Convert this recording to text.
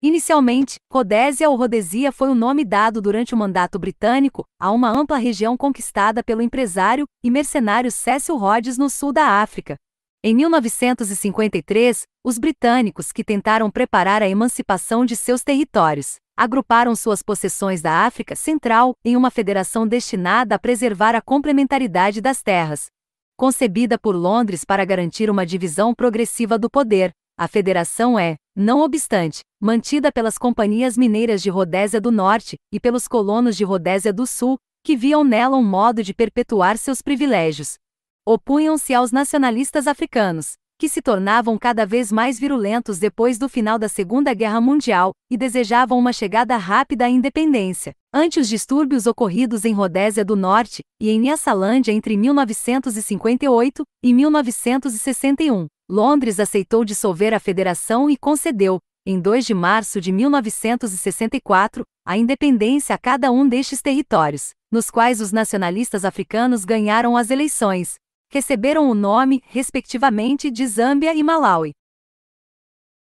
Inicialmente, Rodésia ou Rhodesia foi o nome dado durante o mandato britânico a uma ampla região conquistada pelo empresário e mercenário Cecil Rhodes no sul da África. Em 1953, os britânicos que tentaram preparar a emancipação de seus territórios agruparam suas possessões da África Central em uma federação destinada a preservar a complementaridade das terras. Concebida por Londres para garantir uma divisão progressiva do poder, a federação é, não obstante, mantida pelas companhias mineiras de Rodésia do Norte e pelos colonos de Rodésia do Sul, que viam nela um modo de perpetuar seus privilégios. Opunham-se aos nacionalistas africanos, que se tornavam cada vez mais virulentos depois do final da Segunda Guerra Mundial e desejavam uma chegada rápida à independência. Ante os distúrbios ocorridos em Rodésia do Norte e em Nyasaland entre 1958 e 1961, Londres aceitou dissolver a federação e concedeu, em 2 de março de 1964, a independência a cada um destes territórios, nos quais os nacionalistas africanos ganharam as eleições. Receberam o nome, respectivamente, de Zâmbia e Malawi.